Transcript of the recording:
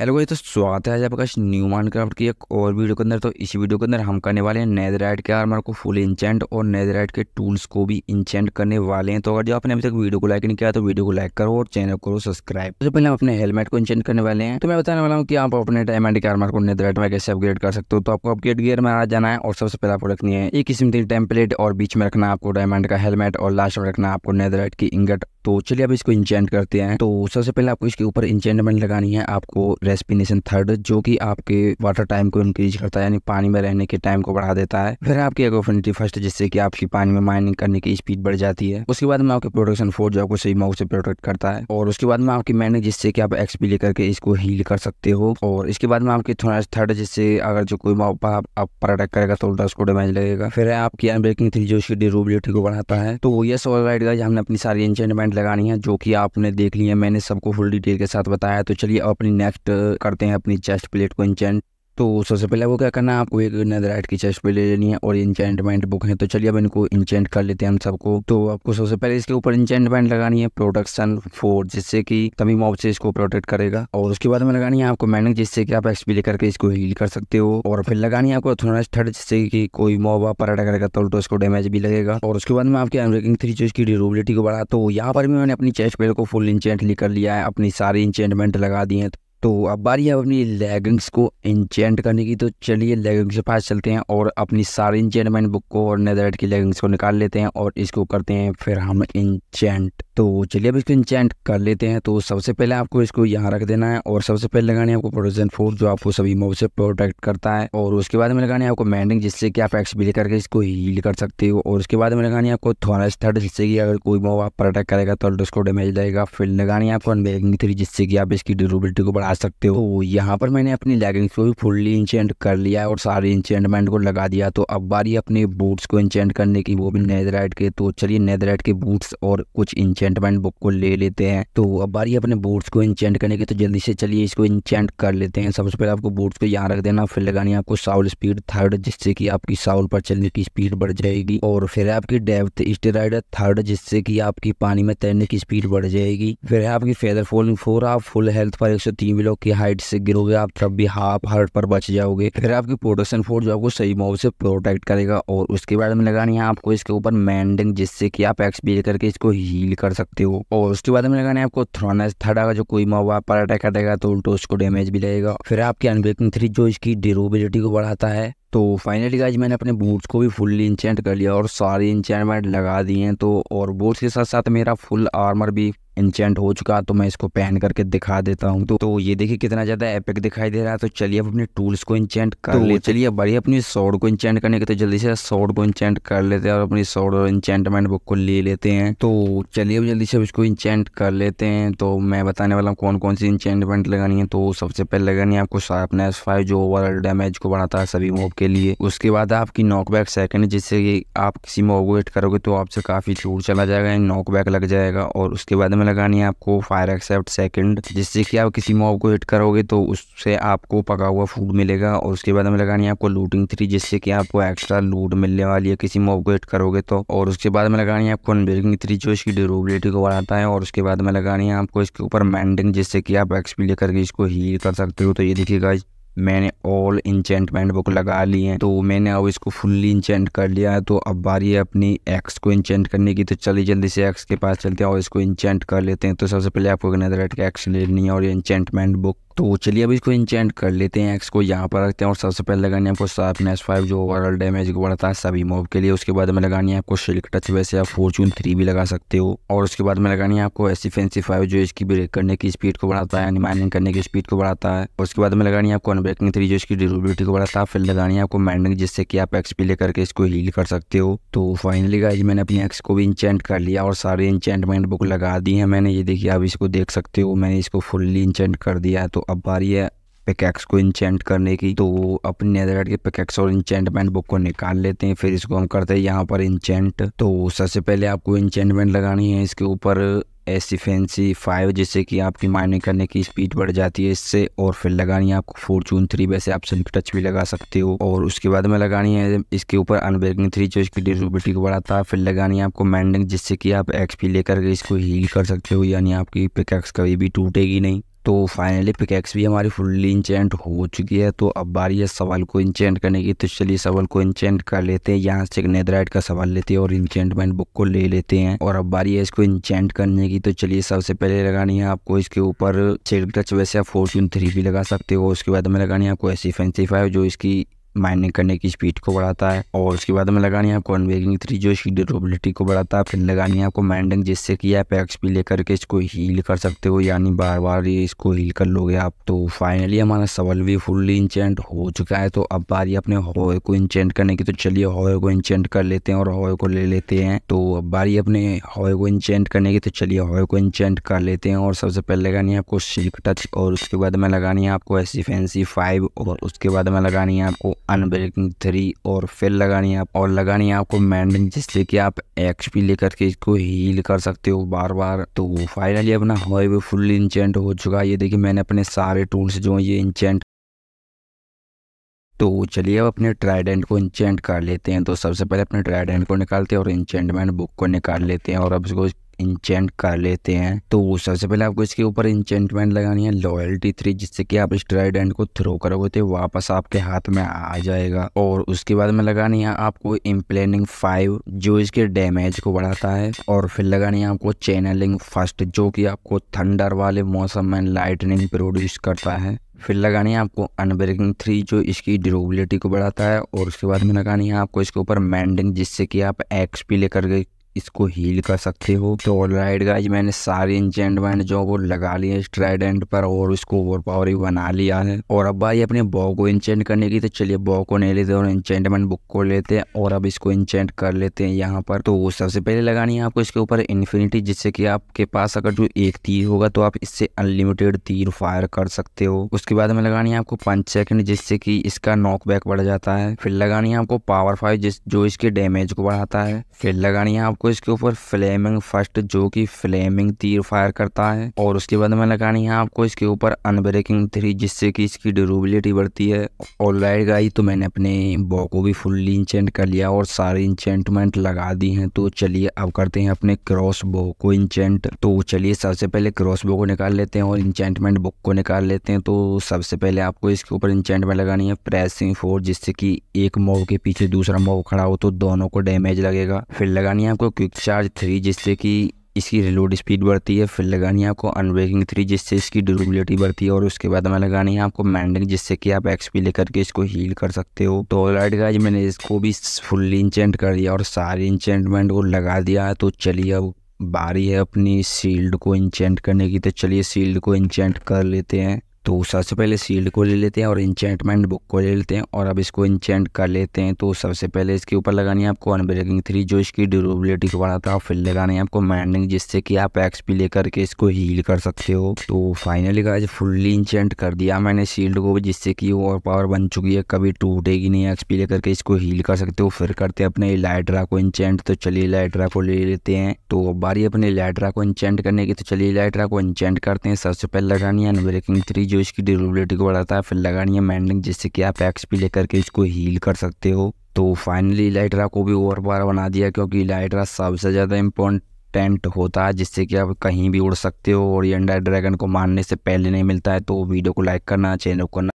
hello भाई तो स्वागत है आज आपका न्यू माइनक्राफ्ट की एक और वीडियो के अंदर तो इस वीडियो के अंदर हम करने वाले हैं नेदराइट के आर्मर को फुल इंचेंट और नेदराइट के टूल्स को भी इंचेंट करने वाले हैं तो अगर जो आपने अभी तक वीडियो को लाइक नहीं किया तो वीडियो को लाइक करो और चैनल को सब्सक्राइब सबसे तो पहले हम अपने हेलमेट को इंचेंट करने वाले हैं तो मैं बताने वाला हूँ कि आप अपने डायमंड के आर्मर को नेदराइट में कैसे अपग्रेड कर सकते हो तो आपको अपग्रेड गियर में आ जाना है और सबसे पहले आपको रखनी है एक किस्म की टेम्पलेट और बीच में रखना आपको डायमंड का हेलमेट और लास्ट में रखना आपको नेदराइट की इंगट तो चलिए अब इसको इंजेंट करते हैं तो सबसे पहले आपको इसके ऊपर इंजेंटमेंट लगानी है आपको रेस्पिनेशन थर्ड जो कि आपके वाटर टाइम को इंक्रीज करता है यानी पानी में रहने के टाइम को बढ़ा देता है फिर आपकी एगोफिनिटी फर्स्ट जिससे कि आपकी पानी में माइनिंग करने की स्पीड बढ़ जाती है उसके बाद में आपके प्रोटेक्शन फोर जो आपको सही माउ से प्रोटेक्ट करता है और उसके बाद में आपकी मैनिंग जिससे कि आप एक्सपी लेकर के इसको हील कर सकते हो और इसके बाद में आपकी थोड़ा थर्ड जिससे अगर जो कोई मॉप आप पर अटैक करेगा तो उल्टा उसको डैमेज लगेगा फिर आपकी अनब्रेकिंग थ्री जो उसकी ड्यूरेबिलिटी को बढ़ाता है तो यस ऑल राइट हमने अपनी सारी इंजेंटमेंट पेमेंट लगानी है जो कि आपने देख लिया है मैंने सबको फुल डिटेल के साथ बताया तो चलिए अपनी नेक्स्ट करते हैं अपनी चेस्ट प्लेट को इंचेंट तो सबसे पहले वो क्या करना है आपको एक नदराइट की चेस्ट पे ले लेनी है और इंचेंटमेंट बुक है तो चलिए अब इनको इंचेंट कर लेते हैं हम सबको तो आपको सबसे पहले इसके ऊपर इंचेंटमेंट लगानी है प्रोटेक्शन फोर जिससे कि तभी मॉब से इसको प्रोटेक्ट करेगा और उसके बाद में लगानी है आपको मैनिक जिससे कि आप एक्सपी लेकर इसको हील कर सकते हो और फिर लगानी है आपको थोड़ा थर्ड जिससे की कोई मॉब आप पर करेगा तो उल्टो इसको डैमेज भी लगेगा और उसके बाद में आपकी अनब्रेकिंग थ्री जो इसकी ड्यूरेबिलिटी को बढ़ा तो यहाँ पर भी मैंने अपनी चेस्ट पेड़ को फुल इंचेंट कर लिया है अपनी सारी इंचेंटमेंट लगा दी है तो अब बारी है अपनी लेगिंग्स को इंचेंट करने की तो चलिए लेगिंग्स के पास चलते हैं और अपनी सारी इंचेंटमेंट बुक को और नेदरलैंड की लेगिंग्स को निकाल लेते हैं और इसको करते हैं फिर हम इंचेंट तो चलिए अब इसको इंचेंट कर लेते हैं तो सबसे पहले आपको इसको यहाँ रख देना है और सबसे पहले लगानी है आपको प्रोटेक्शन फोर जो आपको सभी मोब से प्रोटेक्ट करता है और उसके बाद में लगानी है आपको मैंडिंग जिससे कि आप एक्सबिल करके इसको हील कर सकते हो और उसके बाद में लगानी आपको थोड़ा थर्ड जिससे कि अगर कोई मोब आप प्रोटेक्ट करेगा तो उसको डैमेज लगेगा फिर लगानी आपको अनबैगिंग थ्री जिससे कि आप इसकी ड्यूरेबिलिटी को बढ़ा सकते हो तो यहाँ पर मैंने अपनी लेगिंग्स को भी फुल्ली इंचेंट कर लिया और सारे इंचेंटमेंट को लगा दिया तो अब बारी अपने बूट्स को इंचेंट करने की वो भी नेदराइट के तो चलिए नेदराइट के बूट्स और कुछ इंचेंट इंचेंटमेंट बुक को ले लेते हैं तो अब बारी अपने बोर्ड्स को इंचेंट करने की तो जल्दी से चलिए इसको इंचेंट कर लेते हैं सबसे पहले आपको बोर्ड्स को यहाँ रख देना फिर लगानी आपको साउल स्पीड थर्ड जिससे कि आपकी साउल पर चलने की स्पीड बढ़ जाएगी और फिर आपकी डेप्थ स्टेराइड थर्ड जिससे कि आपकी पानी में तैरने की स्पीड बढ़ जाएगी फिर आपकी फेदर फॉलिंग फोर आप फुल हेल्थ पर एक सौ की हाइट से गिरोगे आप तब भी हाफ हर्ट पर बच जाओगे फिर आपकी प्रोटेक्शन फोर जो आपको सही मोव से प्रोटेक्ट करेगा और उसके बाद में लगानी है आपको इसके ऊपर मैंडिंग जिससे कि आप एक्सपील करके इसको हील कर कर सकते हो और उसके बाद में लगाना आपको थ्रोनस थर्ड आगे जो कोई मोबाइल पर अटैक करेगा तो उल्टो उसको डैमेज भी लगेगा फिर आपके अनब्रेकिंग थ्री जो इसकी ड्यूरेबिलिटी को बढ़ाता है तो फाइनली गाइज मैंने अपने बूट्स को भी फुल्ली इंचेंट कर लिया और सारी इंचेंटमेंट लगा दिए हैं तो और बूट्स के साथ साथ मेरा फुल आर्मर भी इंचेंट हो चुका तो मैं इसको पहन करके दिखा देता हूँ तो, तो ये देखिए कितना ज़्यादा एपिक दिखाई दे रहा है तो चलिए अब अपने टूल्स को इंचेंट कर तो लेते चलिए बड़ी अपनी सॉर्ड को इंचेंट करने के तो जल्दी से सॉर्ड को इंचेंट कर लेते हैं और अपनी सॉर्ड और इंचेंटमेंट बुक को ले लेते हैं तो चलिए अब जल्दी से इसको इंचेंट कर लेते हैं तो मैं बताने वाला हूँ कौन कौन सी इंचेंटमेंट लगानी है तो सबसे पहले लगानी है आपको शार्पनेस फाइव जो ओवरऑल डैमेज को बढ़ाता है सभी मोब के लिए उसके बाद आपकी नॉकबैक सेकंड है जिससे आप किसी मोब को हिट करोगे तो आपसे काफ़ी दूर चला जाएगा नॉकबैक लग जाएगा और उसके बाद में लगानी है आपको फायर एक्सेप्ट सेकंड जिससे कि आप किसी मॉब को हिट करोगे तो उससे आपको पका हुआ फूड मिलेगा और उसके बाद हमें लगानी है आपको लूटिंग थ्री जिससे कि आपको एक्स्ट्रा लूट मिलने वाली है किसी मॉब को हिट करोगे तो और उसके बाद में लगानी है आपको अनब्रेकिंग थ्री जो इसकी ड्यूरेबिलिटी को बढ़ाता है और उसके बाद में लगानी है आपको इसके ऊपर मैंडिंग जिससे कि आप एक्सपी लेकर इसको हील कर सकते हो तो ये देखिएगा मैंने ऑल इंचेंटमेंट बुक लगा ली है तो मैंने अब इसको फुल्ली इंचेंट कर लिया है तो अब बारी है अपनी एक्स को इंचेंट करने की तो चलिए जल्दी से एक्स के पास चलते हैं और इसको इंचेंट कर लेते हैं तो सबसे पहले आपको एक्स लेनी है और इंचेंटमेंट बुक तो चलिए अब इसको इंचेंट कर लेते हैं एक्स को यहाँ पर रखते हैं और सबसे पहले लगानी है आपको शार्पनेस फाइव जो ओवरऑल डैमेज को बढ़ाता है सभी मोब के लिए उसके बाद में लगानी है आपको शिल्क टच वैसे आप फॉर्चून थ्री भी लगा सकते हो और उसके बाद में लगानी है आपको ऐसी फेंसी फाइव जो इसकी ब्रेक करने की स्पीड को बढ़ाता है यानी माइनिंग करने की स्पीड को बढ़ाता है उसके बाद में लगानी है आपको अनब्रेकिंग थ्री जो इसकी ड्यूरेबिलिटी को बढ़ाता है फिर लगानी है आपको माइनिंग जिससे कि आप एक्सपी लेकर करके इसको हील कर सकते हो तो फाइनली गाइज मैंने अपनी एक्स को भी इंचेंट कर लिया और सारी इंचेंटमेंट बुक लगा दी है मैंने ये देखिए आप इसको देख सकते हो मैंने इसको फुल्ली इंचेंट कर दिया है तो अब बारी है पिकैक्स को इंचेंट करने की तो अपनी नेदर के पिकैक्स और इंचेंटमेंट बुक को निकाल लेते हैं फिर इसको हम करते हैं यहाँ पर इंचेंट तो सबसे पहले आपको इंचेंटमेंट लगानी है इसके ऊपर ऐसी फैंसी फाइव जिससे कि आपकी माइनिंग करने की स्पीड बढ़ जाती है इससे और फिर लगानी है आपको चून थ्री वैसे आप सिल्क टच भी लगा सकते हो और उसके बाद में लगानी है इसके ऊपर अनब्रेकिंग थ्री जो इसकी ड्यूरेबिलिटी को बढ़ाता है फिर लगानी है आपको मैंडिंग जिससे कि आप एक्सपी लेकर इसको हील कर सकते हो यानी आपकी पिकैक्स कभी भी टूटेगी नहीं तो फाइनली पिकैक्स भी हमारी फुल्ली इंचेंट हो चुकी है तो अब बारी है सवाल को इंचेंट करने की तो चलिए सवाल को इंचेंट कर लेते हैं यहाँ से नेदराइट का सवाल लेते हैं और इंचेंटमेंट बुक को ले लेते हैं और अब बारी है इसको इंचेंट करने की तो चलिए सबसे पहले लगानी है आपको इसके ऊपर चेक टच वैसे आप फोर्टीन थ्री भी लगा सकते हो उसके बाद में लगानी है आपको ऐसी फैंसी फाइव जो इसकी माइनिंग करने की स्पीड को बढ़ाता है और उसके बाद में लगानी है आपको अनवेगिंग थ्री जो इसकी ड्यूरेबिलिटी को बढ़ाता है फिर लगानी है आपको माइंडिंग जिससे कि आप एक्स भी लेकर के इसको हील कर सकते हो यानी बार बार ये इसको हील कर लोगे आप तो फाइनली हमारा सवल भी फुल्ली इंचेंट हो चुका है तो अब बारी अपने हॉय को इंचेंट करने की तो चलिए हॉय को इंचेंट कर लेते हैं और हॉय को ले लेते हैं तो अब बारी अपने हॉय को इंचेंट करने की तो चलिए हॉय को इंचेंट कर लेते हैं और सबसे पहले लगानी है आपको सिल्क टच और उसके बाद में लगानी है आपको ऐसी फैंसी फाइव और उसके बाद में लगानी है आपको अनब्रेकिंग थ्री और फिर लगानी है आप और लगानी है आपको मैंडिंग जिससे कि आप एक्सपी लेकर के इसको हील कर सकते हो बार बार तो फाइनली अपना भी फुल इंचेंट हो चुका है ये देखिए मैंने अपने सारे टूल्स जो ये इंचेंट तो चलिए अब अपने ट्राइडेंट को इंचेंट कर लेते हैं तो सबसे पहले अपने ट्राइडेंट को निकालते हैं और इंचेंटमेंट बुक को निकाल लेते हैं और अब इसको इंचेंट कर लेते हैं तो सबसे पहले आपको इसके ऊपर इंचेंटमेंट लगानी है लॉयल्टी थ्री जिससे कि आप स्ट्राइडेंट को थ्रो करोगे तो वापस आपके हाथ में आ जाएगा और उसके बाद में लगानी है आपको इम्प्लेनिंग फाइव जो इसके डैमेज को बढ़ाता है और फिर लगानी है आपको चैनलिंग फर्स्ट जो कि आपको थंडर वाले मौसम में लाइटनिंग प्रोड्यूस करता है फिर लगानी है आपको अनब्रेकिंग थ्री जो इसकी ड्यूरेबिलिटी को बढ़ाता है और उसके बाद में लगानी है आपको इसके ऊपर मैंडिंग जिससे कि आप एक्सपी लेकर गए इसको हील कर सकते हो तो राइट गाइज मैंने सारे इंचमेंट जो वो लगा लिए स्ट्राइडेंट पर और उसको ओवर पावर बना लिया है और अब भाई अपने बॉ को इंचेंट करने की तो चलिए बॉ को नहीं लेते और इंचेंटमेंट बुक को लेते हैं और अब इसको इंचेंट कर लेते हैं यहाँ पर तो सबसे पहले लगानी है आपको इसके ऊपर इन्फिनिटी जिससे कि आपके पास अगर जो एक तीर होगा तो आप इससे अनलिमिटेड तीर फायर कर सकते हो उसके बाद में लगानी है आपको पंच सेकंड जिससे कि इसका नॉक बैक बढ़ जाता है फिर लगानी है आपको पावर फाइव जिस जो इसके डैमेज को बढ़ाता है फिर लगानी है आप आपको इसके ऊपर फ्लेमिंग फर्स्ट जो कि फ्लेमिंग तीर फायर करता है और उसके बाद में लगानी है आपको इसके ऊपर अनब्रेकिंग थ्री जिससे कि इसकी ड्यूरेबिलिटी बढ़ती है और लाइट गाई तो मैंने अपने बॉ को भी फुल्ली इंचेंट कर लिया और सारी इंचेंटमेंट लगा दी है तो चलिए अब करते हैं अपने क्रॉस बो को इंचेंट तो चलिए सबसे पहले क्रॉस बो को निकाल लेते हैं और इंचेंटमेंट बुक को निकाल लेते हैं तो सबसे पहले आपको इसके ऊपर इंचेंटमेंट लगानी है प्रेसिंग फोर जिससे कि एक मोव के पीछे दूसरा मोव खड़ा हो तो दोनों को डैमेज लगेगा फिर लगानी है आपको क्विक चार्ज थ्री जिससे कि इसकी रिलोड स्पीड बढ़ती है फिर लगानी है आपको अनब्रेकिंग थ्री जिससे इसकी ड्यूरेबिलिटी बढ़ती है और उसके बाद हमें लगानी है आपको मैंडिंग जिससे कि आप एक्सपी लेकर के इसको हील कर सकते हो तो ऑलराइट गाइज मैंने इसको भी फुल्ली इंचेंट कर दिया और सारी इंचेंटमेंट को लगा दिया है तो चलिए अब बारी है अपनी सील्ड को इंचेंट करने की तो चलिए सील्ड को इंचेंट कर लेते हैं तो सबसे पहले सील्ड को ले लेते हैं और इंचेंटमेंट बुक को ले लेते हैं और अब इसको इंचेंट कर लेते हैं तो सबसे पहले इसके ऊपर लगानी है आपको अनब्रेकिंग थ्री जो इसकी ड्यूरेबिलिटी को बढ़ाता है फिर लगानी है आपको मैंडिंग जिससे कि आप एक्स पी लेकर के इसको हील कर सकते हो तो फाइनली गाइज फुल्ली इंचेंट कर दिया मैंने सील्ड को जिससे कि वो पावर बन चुकी है कभी टूटेगी नहीं एक्स पी लेकर के इसको हील कर सकते हो फिर करते हैं अपने लाइड्रा को इंचेंट तो चलिए लाइट्रा को ले लेते हैं तो बारी अपने लाइट्रा को इंचेंट करने की तो चलिए लाइटरा को इंचेंट करते हैं सबसे पहले लगानी है अनब्रेकिंग थ्री जो इसकी ड्यूरेबिलिटी को बढ़ाता है फिर लगानी है मैंडिंग जिससे कि आप एक्स भी लेकर के इसको हील कर सकते हो तो फाइनली इलाइट्रा को भी ओवर पावर बना दिया क्योंकि इलाइट्रा सबसे ज़्यादा इम्पोर्टेंट टेंट होता है जिससे कि आप कहीं भी उड़ सकते हो और ये अंडर ड्रैगन को मारने से पहले नहीं मिलता है तो वीडियो को लाइक करना चैनल को